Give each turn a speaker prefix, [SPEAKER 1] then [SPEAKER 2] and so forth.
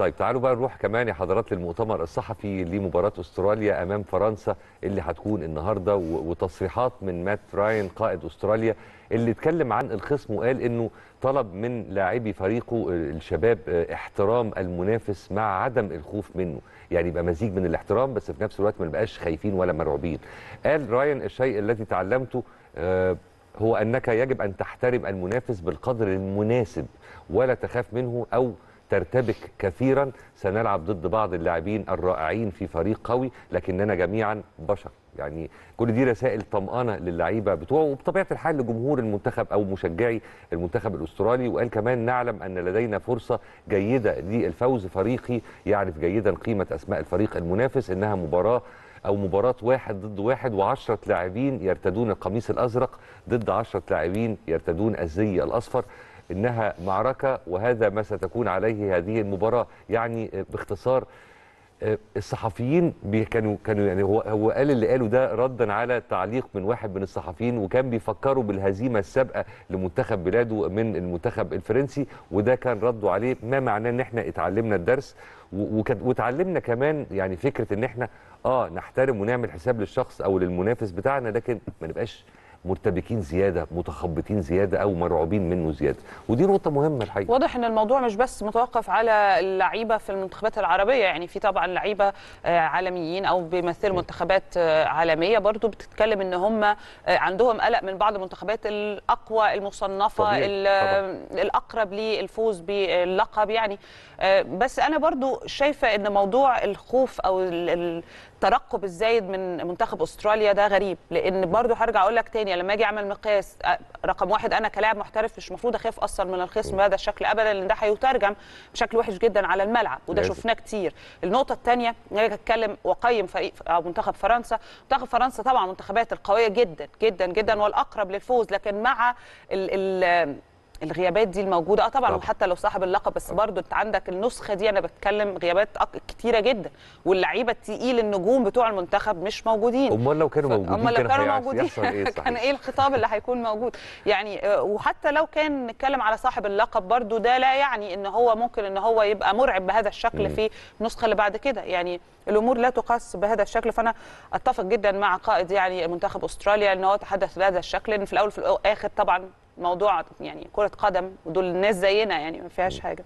[SPEAKER 1] طيب تعالوا بقى نروح كمان يا حضرات للمؤتمر الصحفي لمباراة أستراليا أمام فرنسا اللي هتكون النهاردة وتصريحات من مات راين قائد أستراليا اللي اتكلم عن الخصم وقال أنه طلب من لاعبي فريقه آه، الشباب آه، احترام المنافس مع عدم الخوف منه يعني يبقى مزيج من الاحترام بس في نفس الوقت ما نبقاش خايفين ولا مرعوبين قال راين الشيء الذي تعلمته آه، هو أنك يجب أن تحترم المنافس بالقدر المناسب ولا تخاف منه أو ترتبك كثيرا سنلعب ضد بعض اللاعبين الرائعين في فريق قوي لكننا جميعا بشر يعني كل دي رسائل طمأنة للعيبة بتوعه وبطبيعة الحال لجمهور المنتخب أو مشجعي المنتخب الأسترالي وقال كمان نعلم أن لدينا فرصة جيدة للفوز فريقي يعرف جيدا قيمة أسماء الفريق المنافس إنها مباراة او مباراه واحد ضد واحد و10 لاعبين يرتدون القميص الازرق ضد 10 لاعبين يرتدون الزي الاصفر إنها معركة وهذا ما ستكون عليه هذه المباراة يعني آه، باختصار آه، الصحفيين كانوا كانوا يعني هو هو قال اللي قاله ده ردا على تعليق من واحد من الصحفيين وكان بيفكروا بالهزيمه السابقه لمنتخب بلاده من المنتخب الفرنسي وده كان رده عليه ما معناه ان احنا اتعلمنا الدرس وتعلمنا كمان يعني فكره ان احنا اه نحترم ونعمل حساب للشخص او للمنافس بتاعنا لكن ما نبقاش مرتبكين زياده متخبطين زياده او مرعوبين منه زياده ودي نقطه مهمه الحقيقه
[SPEAKER 2] واضح ان الموضوع مش بس متوقف على اللعيبه في المنتخبات العربيه يعني في طبعا لعيبه آه، عالميين او بيمثلوا منتخبات آه، عالميه برضو بتتكلم ان هم آه، عندهم قلق من بعض المنتخبات الاقوى المصنفه طبيعي. الاقرب للفوز باللقب يعني بس انا برضو شايفه ان موضوع الخوف او الترقب الزايد من منتخب استراليا ده غريب لان برضو هرجع اقول لك تاني ثانيه يعني لما اجي اعمل مقياس رقم واحد انا كلاعب محترف مش المفروض اخاف اصلا من الخصم بهذا الشكل ابدا لان ده هيترجم بشكل وحش جدا على الملعب وده شفناه كتير النقطه الثانيه انا اتكلم واقيم فريق او منتخب فرنسا منتخب فرنسا طبعا منتخبات القويه جدا جدا جدا والاقرب للفوز لكن مع ال ال الغيابات دي الموجوده اه طبعا وحتى لو صاحب اللقب بس برضه انت عندك النسخه دي انا بتكلم غيابات كتيره جدا واللعيبه التقيل النجوم بتوع المنتخب مش موجودين امال
[SPEAKER 1] لو كانوا موجودين امال لو كانوا موجودين إيه كان ايه
[SPEAKER 2] الخطاب اللي هيكون موجود يعني آه، وحتى لو كان نتكلم على صاحب اللقب برضه ده لا يعني ان هو ممكن ان هو يبقى مرعب بهذا الشكل في النسخه اللي بعد كده يعني الامور لا تقاس بهذا الشكل فانا اتفق جدا مع قائد يعني منتخب استراليا ان هو تحدث بهذا الشكل ان في الاول وفي الاخر طبعا موضوع يعني كره قدم ودول ناس زينا يعني ما فيهاش حاجه